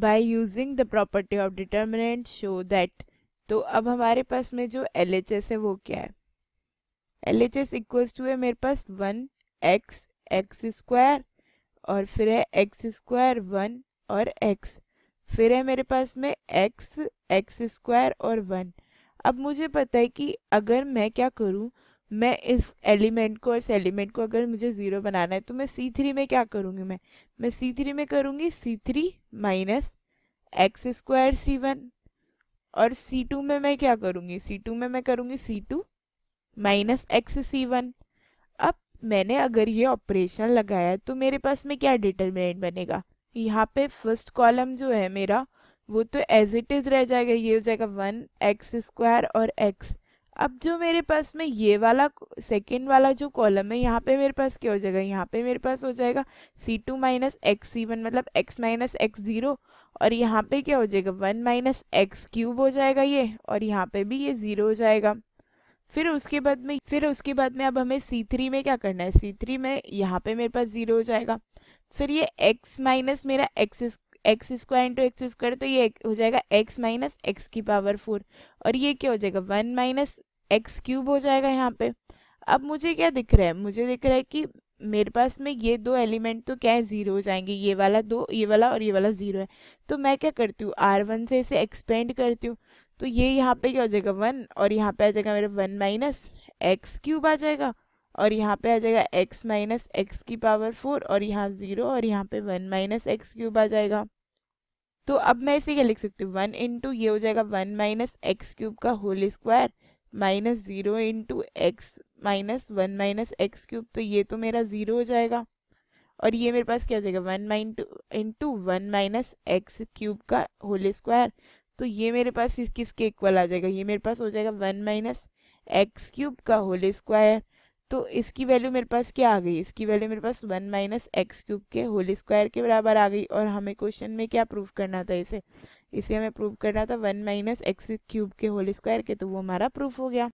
bye using the property of determinant show that तो अब हमारे पास में जो एल एच एस है वो क्या है L H S equals to है मेरे पास वन एक्स एक्स स्क्वायर और फिर है एक्स स्क्वायर वन और एक्स फिर है मेरे पास में एक्स एक्स स्क्वायर और वन अब मुझे पता है कि अगर मैं क्या करूं मैं इस एलिमेंट को इस एलिमेंट को अगर मुझे ज़ीरो बनाना है तो मैं सी थ्री में क्या करूँगी मैं मैं सी थ्री में करूँगी C three minus x square C one और सी टू में मैं क्या करूँगी सी टू में मैं करूँगी C two minus x C one अब मैंने अगर ये ऑपरेशन लगाया तो मेरे पास में क्या डिटर्मिनेंट बनेगा यहाँ पे फर्स्ट कॉलम जो है मेरा वो तो एज इट इज़ रह जाएगा ये हो जाएगा वन एक्स स्क्वायर और एक्स अब जो मेरे पास में ये वाला सेकेंड वाला जो कॉलम है यहाँ पे मेरे पास क्या हो जाएगा यहाँ पे मेरे पास हो जाएगा C two minus x C one मतलब एक्स माइनस एक्स ज़ीरो और यहाँ पे क्या हो जाएगा वन माइनस एक्स क्यूब हो जाएगा ये और यहाँ पे भी ये ज़ीरो हो जाएगा फिर उसके बाद में फिर उसके बाद में अब हमें सी थ्री में क्या करना है सी थ्री में यहाँ पे मेरे पास ज़ीरो हो जाएगा फिर ये एक्स माइनस मेरा x x square into x square तो ये हो जाएगा एक्स माइनस एक्स की पावर फोर और ये क्या हो जाएगा वन माइनस एक्स क्यूब हो जाएगा यहाँ पे अब मुझे क्या दिख रहा है मुझे दिख रहा है कि मेरे पास में ये दो एलिमेंट तो क्या है ज़ीरो हो जाएंगे ये वाला दो ये वाला और ये वाला ज़ीरो है तो मैं क्या करती हूँ आर वन से इसे एक्सपेंड करती हूँ तो ये यहाँ पे क्या हो जाएगा वन और यहाँ पे आ जाएगा मेरा वन माइनस एक्स क्यूब आ जाएगा और यहाँ पे आ जाएगा एक्स माइनस एक्स की पावर फोर और यहाँ ज़ीरो और यहाँ पे वन माइनस एक्स क्यूब आ जाएगा तो अब मैं इसे क्या लिख सकती हूँ वन इंटू ये हो जाएगा वन माइनस एक्स क्यूब का whole square minus zero into x minus one minus x cube तो ये तो मेरा ज़ीरो हो जाएगा और ये मेरे पास क्या हो जाएगा one minus into one minus x cube का होल स्क्वायर तो ये मेरे पास किसके इक्वल आ जाएगा ये मेरे पास हो जाएगा वन माइनस एक्स क्यूब का होल स्क्वायर तो इसकी वैल्यू मेरे पास क्या आ गई इसकी वैल्यू मेरे पास वन माइनस एक्स क्यूब के होल स्क्वायर के बराबर आ गई और हमें क्वेश्चन में क्या प्रूफ करना था इसे इसे हमें प्रूव करना था वन माइनस एक्स क्यूब के होल स्क्वायर के तो वो हमारा प्रूफ हो गया